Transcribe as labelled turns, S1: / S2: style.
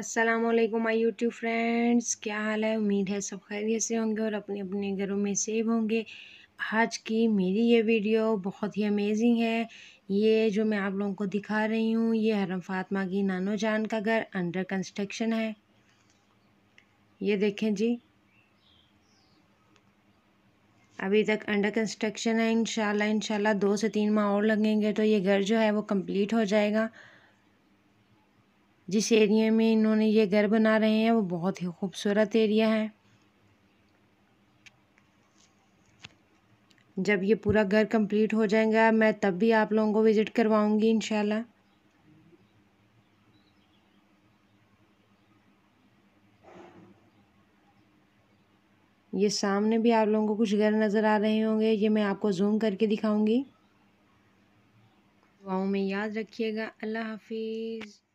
S1: अस्सलाम वालेकुम my YouTube friends क्या हाल है उम्मीद है सब खैरियत से होंगे और अपने अपने घरों में सेव होंगे आज की मेरी ये वीडियो बहुत ही अमेजिंग है ये जो मैं आप लोगों को दिखा रही हूँ ये हरम फातमा की नानो जान का घर अंडर कंस्ट्रक्शन है ये देखें जी अभी तक अंडर कंस्ट्रक्शन है इन शाला दो से तीन माह और लगेंगे तो ये घर जो है वो कम्प्लीट हो जाएगा जिस एरिया में इन्होंने ये घर बना रहे हैं वो बहुत ही खूबसूरत एरिया है जब ये पूरा घर कंप्लीट हो जाएगा मैं तब भी आप लोगों को विज़िट करवाऊंगी इन ये सामने भी आप लोगों को कुछ घर नज़र आ रहे होंगे ये मैं आपको जूम करके दिखाऊंगी दुआओं में याद रखिएगा अल्लाह हाफिज़